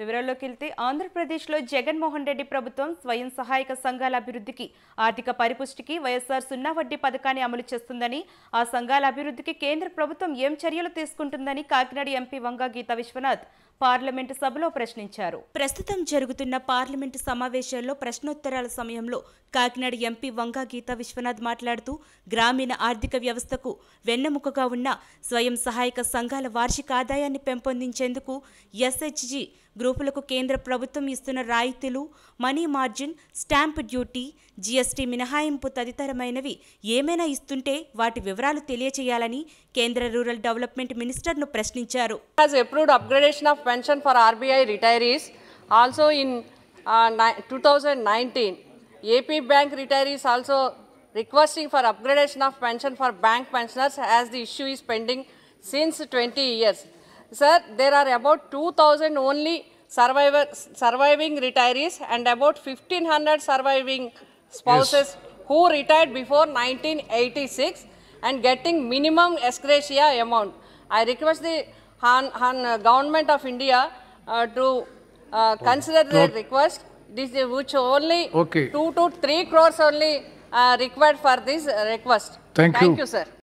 వివరాల్లోకి వెళ్తే ఆంధ్రప్రదేశ్లో జగన్మోహన్ రెడ్డి ప్రభుత్వం స్వయం సహాయక సంఘాల అభివృద్ధికి ఆర్థిక పరిపుష్టికి వైఎస్ఆర్ సున్నా వడ్డీ పథకాన్ని అమలు చేస్తుందని ఆ సంఘాల అభివృద్ధికి కేంద్ర ప్రభుత్వం ఏం చర్యలు తీసుకుంటుందని కాకినాడ ఎంపీ వంగా గీతా విశ్వనాథ్ పార్లమెంటు సభలో ప్రశ్నించారు ప్రస్తుతం జరుగుతున్న పార్లమెంటు సమావేశాల్లో ప్రశ్నోత్తరాల సమయంలో కాకినాడ ఎంపీ వంగా గీతా విశ్వనాథ్ మాట్లాడుతూ గ్రామీణ ఆర్థిక వ్యవస్థకు వెన్నెముకగా ఉన్న స్వయం సహాయక సంఘాల వార్షిక ఆదాయాన్ని పెంపొందించేందుకు ఎస్హెచ్జి గ్రూప్ గ్రూపులకు కేంద్ర ప్రభుత్వం ఇస్తున్న రాయితీలు money margin stamp duty GST మినహాయింపు తదితరమైనవి ఏమైనా ఇస్తుంటే వాటి వివరాలు తెలియచేయాలని కేంద్ర రూరల్ డెవలప్మెంట్ మినిస్టర్ ను ప్రశ్నించారు approved upgradation of pension for RBI retirees also in two thousand nineteen AP bank retirees also requesting for upgradation of pension for bank pensioners as the issue is pending twenty years years. There are about two 2000 only survivor, surviving retirees and about 1500 surviving spouses yes. who retired before 1986 and getting minimum ex amount. I request the Han, Han uh, government of India uh, to uh, oh. consider oh. their request this which only okay. 2 to 3 crores only uh, required for this request. Thank, Thank you. you sir.